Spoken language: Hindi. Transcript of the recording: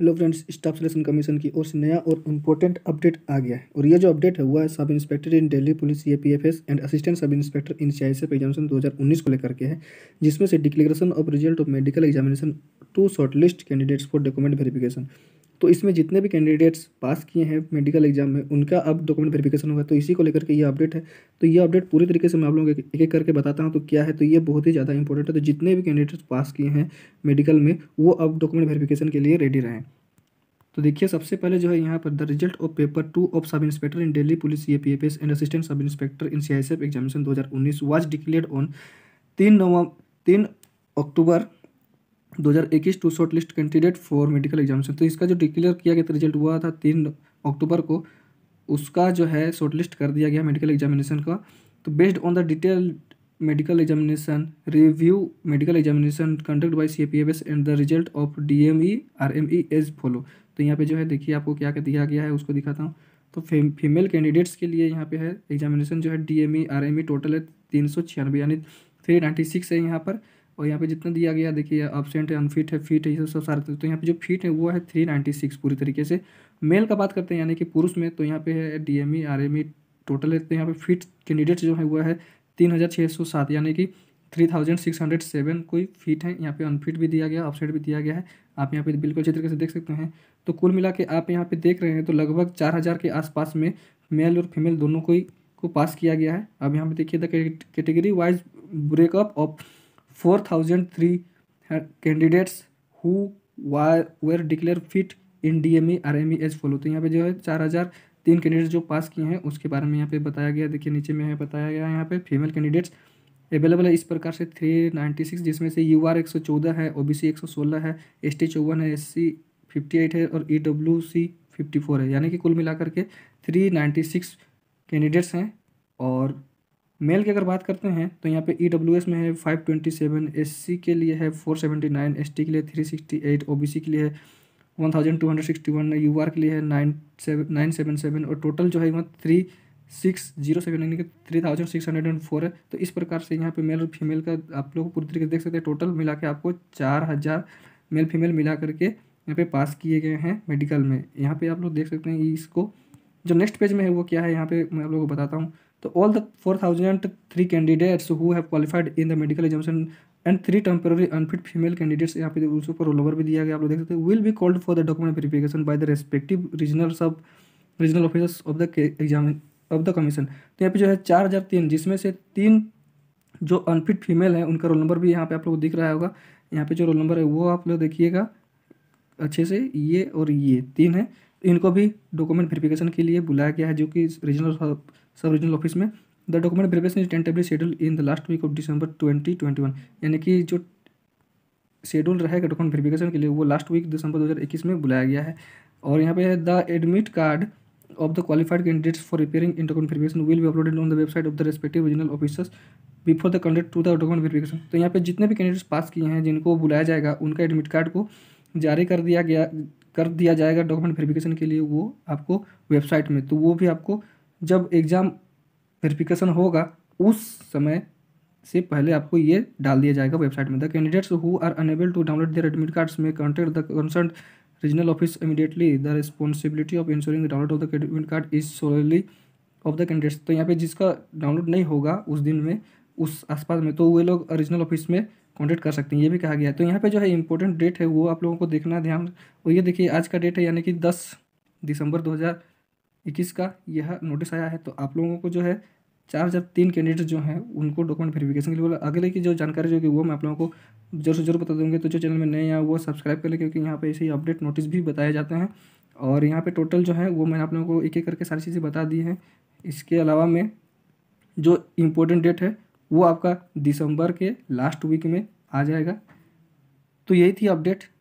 hello friends staff selection commission की ओर से नया और इम्पोर्टेंट अपडेट आ गया है और ये जो अपडेट है हुआ है सब inspector in Delhi police A P F S and assistant sub inspector in C F examination दो हज़ार उन्नीस को लेकर के है जिसमें से declaration of result of medical examination to short list candidates for document verification तो इसमें जितने भी कैंडिडेट्स पास किए हैं मेडिकल एग्जाम में उनका अब डॉक्यूमेंट वेरिफिकेशन होगा तो इसी को लेकर के ये अपडेट है तो ये अपडेट पूरी तरीके से मैं आप लोगों को एक एक करके बताता हूँ तो क्या है तो ये बहुत ही ज़्यादा इंपॉर्टेंट है तो जितने भी कैंडिडेट्स पास किए हैं मेडिकल में वो अब डॉक्यूमेंट वेरीफिकेशन के लिए रेडी रहें तो देखिए सबसे पहले जो है यहाँ पर the result of paper two of sub inspector in Delhi police A P F S and assistant sub inspector in C I examination दो हज़ार उन्नीस वाज डिक्लेयर ऑन तीन नवम तीन अक्टूबर दो हज़ार इक्कीस to shortlist candidate for medical examination तो इसका जो डिक्लेयर किया गया था रिजल्ट हुआ था तीन अक्टूबर को उसका जो है शॉर्ट लिस्ट कर दिया गया मेडिकल एग्जामिनेशन का तो based on the detail medical examination review medical examination conduct by C P and the result of D M E R M E as follow तो यहाँ पे जो है देखिए आपको क्या क्या दिया गया है उसको दिखाता हूँ तो फे, फीमेल कैंडिडेट्स के लिए यहाँ पे है एग्जामिनेशन जो है D M E R M E total है तीन सौ छियानवे यानी थ्री नाइन्टी सिक्स है यहाँ पर और यहाँ पे जितना दिया गया देखिए अपसेंट है अनफिट है फिट है ये सब सारे तो यहाँ पे जो फिट है वो है थ्री नाइन्टी सिक्स पूरी तरीके से मेल का बात करते हैं यानी कि पुरुष में तो यहाँ पे है D M E R M E total है तो यहाँ पे फिट कैंडिडेट्स जो है वो है तीन हज़ार छः सौ सात यानी कि three thousand six hundred seven कोई फिट है यहाँ पे अनफिट भी दिया गया अपसेंट भी दिया गया है आप यहाँ पे बिल्कुल अच्छी तरीके से देख सकते हैं तो कुल मिला के आप यहाँ पे देख रहे हैं तो लगभग चार हज़ार के आसपास में मेल और फीमेल दोनों को ही को पास किया गया है अब यहाँ पे देखिए the category wise breakup of four thousand three candidates who were declare fit in D M E R M E as follow तो यहाँ पे जो है चार हज़ार तीन कैंडिडेट्स जो पास किए हैं उसके बारे में यहाँ पे बताया गया देखिए नीचे में है बताया गया यहाँ पे फीमेल कैंडिडेट्स अवेलेबल है इस प्रकार से थ्री नाइन्टी सिक्स जिसमें से यू आर एक सौ चौदह है ओ बी सी एक सौ सोलह है एस टी चौवन है एस सी फिफ्टी एट है और E W C fifty four है यानी कि कुल मिलाकर के थ्री नाइन्टी सिक्स कैंडिडेट्स हैं और मेल की अगर बात करते हैं तो यहाँ पे ई डब्ल्यू एस में है five twenty seven S C के लिए है four seventy nine S T के लिए three sixty eight O B C के लिए है one thousand two hundred sixty one U R के लिए है nine seven nine seven seven और टोटल जो है वहाँ थ्री सिक्स जीरो सेवन यानी कि three thousand six hundred and four है तो इस प्रकार से यहाँ पे मेल और फीमेल का आप लोग पूरी तरीके से देख सकते हैं टोटल मिला के आपको चार हज़ार मेल फीमेल मिला करके यहाँ पे पास किए गए हैं मेडिकल में यहाँ पे आप लोग देख सकते हैं इसको जो नेक्स्ट पेज में है वो क्या है यहाँ पे मैं आप लोगों को बताता हूँ तो all the four thousand three candidates who have qualified in the medical examination and three temporary unfit female candidates यहाँ पे उसके ऊपर ओवर भी दिया गया आप लोग देख सकते हैं will be called for the document verification by the respective regional sub regional officers of the exam of the commission तो यहाँ पे जो है चार हज़ार तीन जिसमें से तीन जो अनफिट फीमेल है उनका रोल नंबर भी यहाँ पे आप लोग दिख रहा होगा यहाँ पे जो रोल नंबर है वो आप लोग देखिएगा अच्छे से ये और ये तीन है इनको भी डॉक्यूमेंट वेरिफिकेशन के लिए बुलाया गया है जो कि रीजनल सब रीजनल ऑफिस में the document preparation is tentatively schedule in the last week of December twenty twenty one यानी कि जो शेड्यूल रहेगा डॉक्यूमेंट वेरीफिकेशन के लिए वो लास्ट वीक दिसंबर 2021 में बुलाया गया है और यहाँ पे है the admit card of the qualified candidates for repairing in document verification will be uploaded on the website of the respective regional officers before the conduct to the document verification तो यहाँ पे जितने भी कैंडिडेट्स पास किए हैं जिनको बुलाया जाएगा उनका एडमिट कार्ड को जारी कर दिया गया कर दिया जाएगा डॉक्यूमेंट वेरिफिकेशन के लिए वो आपको वेबसाइट में तो वो भी आपको जब एग्ज़ाम वेरिफिकेशन होगा उस समय से पहले आपको ये डाल दिया जाएगा वेबसाइट में the candidates who are unable to download their admit cards may contact the concern regional office immediately the responsibility of ensuring download of the admit card is solely of the candidates तो यहाँ पे जिसका डाउनलोड नहीं होगा उस दिन में उस आसपास में तो वे लोग रीजनल ऑफिस में कॉन्टेक्ट कर सकते हैं ये भी कहा गया है तो यहाँ पे जो है इंपॉर्टेंट डेट है वो आप लोगों को देखना ध्यान और ये देखिए आज का डेट है यानी कि दस दिसंबर दो हज़ार इक्कीस का यह नोटिस आया है तो आप लोगों को जो है चार हज़ार तीन कैंडिडेट जो हैं उनको डॉक्यूमेंट वेरिफिकेशन के लिए बोला अगले की जो जानकारी जो होगी वो मैं आप लोगों को जरूर से जरूर बता दूंगी तो जो चैनल में नए हैं वो सब्सक्राइब कर लें क्योंकि यहाँ पे ऐसे ही अपडेट नोटिस भी बताए जाते हैं और यहाँ पे टोटल जो है वो मैंने आप लोगों को एक एक करके सारी चीज़ें बता दी हैं इसके अलावा में जो इम्पोर्टेंट डेट है वो आपका दिसंबर के लास्ट वीक में आ जाएगा तो यही थी अपडेट